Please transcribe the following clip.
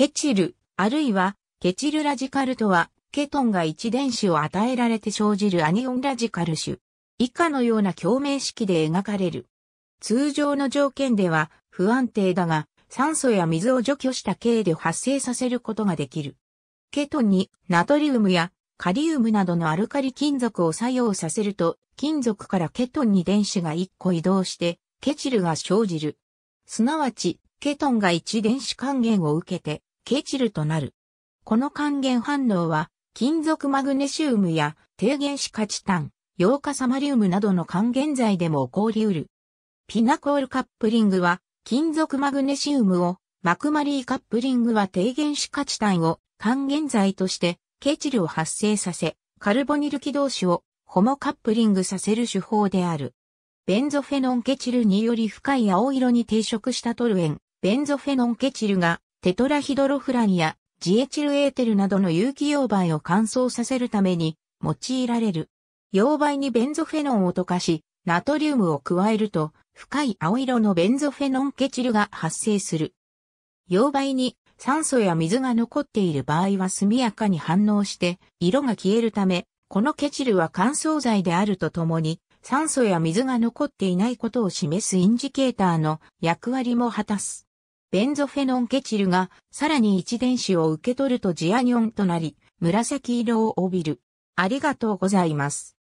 ケチル、あるいは、ケチルラジカルとは、ケトンが一電子を与えられて生じるアニオンラジカル種。以下のような共鳴式で描かれる。通常の条件では、不安定だが、酸素や水を除去した系で発生させることができる。ケトンにナトリウムやカリウムなどのアルカリ金属を作用させると、金属からケトンに電子が1個移動して、ケチルが生じる。すなわち、ケトンが1電子還元を受けて、ケチルとなる。この還元反応は、金属マグネシウムや低原子価値炭、溶化サマリウムなどの還元剤でも起こりうる。ピナコールカップリングは、金属マグネシウムを、マクマリーカップリングは低原子価値タを還元剤として、ケチルを発生させ、カルボニル機同子をホモカップリングさせる手法である。ベンゾフェノンケチルにより深い青色に定色したトルエン、ベンゾフェノンケチルがテトラヒドロフランやジエチルエーテルなどの有機溶媒を乾燥させるために用いられる。溶媒にベンゾフェノンを溶かし、ナトリウムを加えると、深い青色のベンゾフェノンケチルが発生する。溶媒に酸素や水が残っている場合は速やかに反応して、色が消えるため、このケチルは乾燥剤であるとともに、酸素や水が残っていないことを示すインジケーターの役割も果たす。ベンゾフェノンケチルが、さらに一電子を受け取るとジアニョンとなり、紫色を帯びる。ありがとうございます。